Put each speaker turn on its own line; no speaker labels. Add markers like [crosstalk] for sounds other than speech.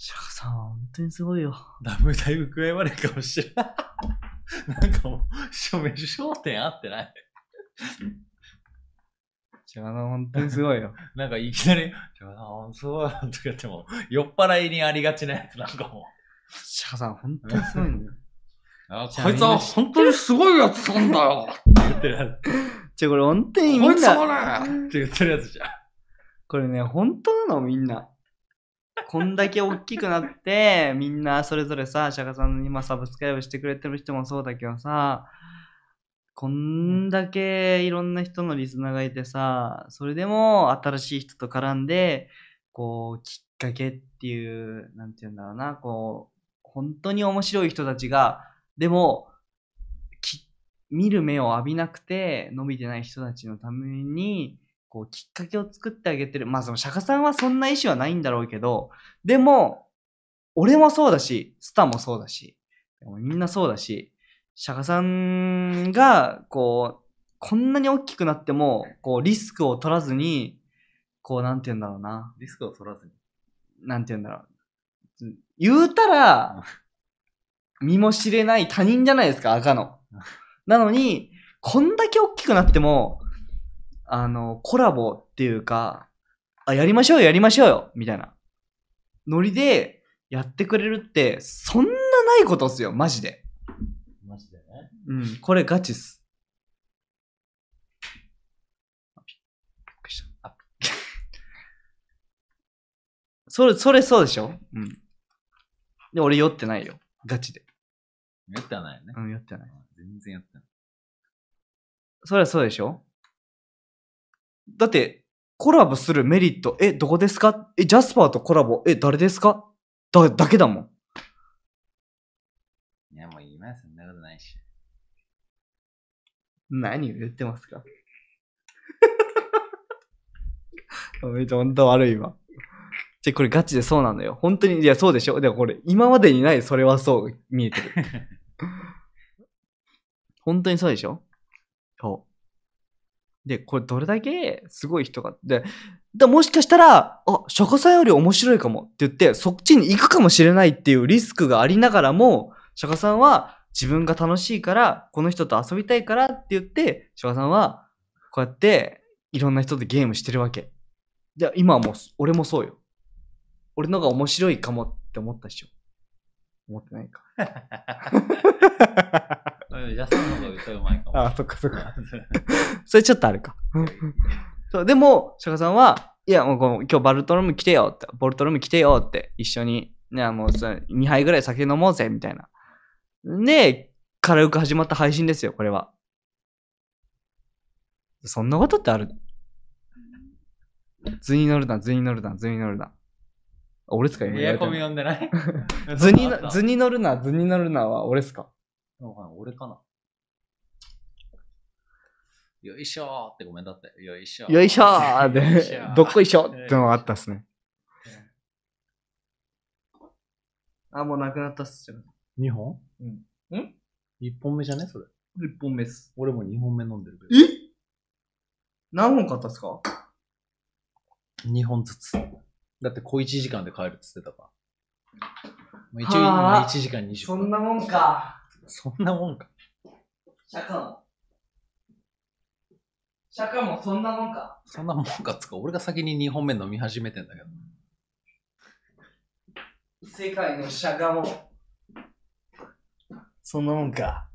シャカさん、本当にすごいよ。だいぶ、だいぶ具合悪いかもしれない。なんかもう、正面焦点合ってない。シャカさん、本当にすごいよ。[laughs] なんかいきなり、シャカさん、すごいとか言っても、酔っ払いにありがちなやつなんかもう。シャカさん、本当にすごいんだよ。[laughs] あこいつは本当にすごいやつなんだよって言ってるやつ。ちょ、これ本当にいんだこいつはねって言ってるやつじゃん。これね、本当なのみんな。こんだけ大きくなって、[laughs] みんなそれぞれさ、釈迦さんに今サブスクライブしてくれてる人もそうだけどさ、こんだけいろんな人のリスナーがいてさ、それでも新しい人と絡んで、こう、きっかけっていう、なんて言うんだろうな、こう、本当に面白い人たちが、でも、見る目を浴びなくて伸びてない人たちのために、こう、きっかけを作ってあげてる。まあ、その釈迦さんはそんな意思はないんだろうけど、でも、俺もそうだし、スターもそうだし、みんなそうだし、釈迦さんが、こう、こんなに大きくなっても、こう、リスクを取らずに、こう、なんて言うんだろうな。リスクを取らずに。なんて言うんだろう。言うたら、身も知れない他人じゃないですか、赤の。なのに、こんだけ大きくなっても、あの、コラボっていうか、あ、やりましょうよ、やりましょうよ、みたいな。ノリでやってくれるって、そんなないことっすよ、マジで。マジでね。うん、これガチっす。それ、それそうでしょうん。で、俺酔ってないよ。ガチで。酔ってはないよね。うん、酔ってない。全然酔ってない。それはそうでしょだって、コラボするメリット、え、どこですかえ、ジャスパーとコラボ、え、誰ですかだ、だけだもん。いや、もう言います。そんなことないし。何を言ってますか [laughs] めっちゃ本当悪いわ。じゃ、これガチでそうなのよ。本当に、いや、そうでしょ。でもこれ、今までにないそれはそう見えてる。[laughs] 本当にそうでしょそう。で、これどれだけすごい人が、で、だもしかしたら、あ、釈迦さんより面白いかもって言って、そっちに行くかもしれないっていうリスクがありながらも、釈迦さんは自分が楽しいから、この人と遊びたいからって言って、釈迦さんは、こうやって、いろんな人とゲームしてるわけ。じあ今はもう、俺もそうよ。俺のが面白いかもって思ったでしょ。思ってないか。[laughs] 田さんの方が歌うまいかも。あ、そっかそっか。それちょっとあるか。そう、でも、釈迦さんは、いや、もう今日バルトロム来てよって、ボルトロム来てよって、一緒に、ね、もう2杯ぐらい酒飲もうぜ、みたいな。ねで、軽く始まった配信ですよ、これは。そんなことってある図に乗るな、図に乗るな、図に乗るな。俺っすか今。エアコミ読んでない [laughs] 図に、図に乗るな、図に乗るなは俺っすか俺かな。よいしょーってごめんだって、よいしょー。よいしょーって、どっこいしょってのがあったっすね。あ、もうなくなったっすよ。2本うん。ん ?1 本目じゃねそれ。1本目っす。俺も2本目飲んでるけど。え何本買ったっすか ?2 本ずつ。だって小1時間で帰るって言ってたかまあ、一応今1時間20分。そんなもんか。そんなもんか。シャカも。釈迦もそんなもんか。そんなもんかつか、俺が先に2本目飲み始めてんだけど。世界の釈迦も。そんなもんか。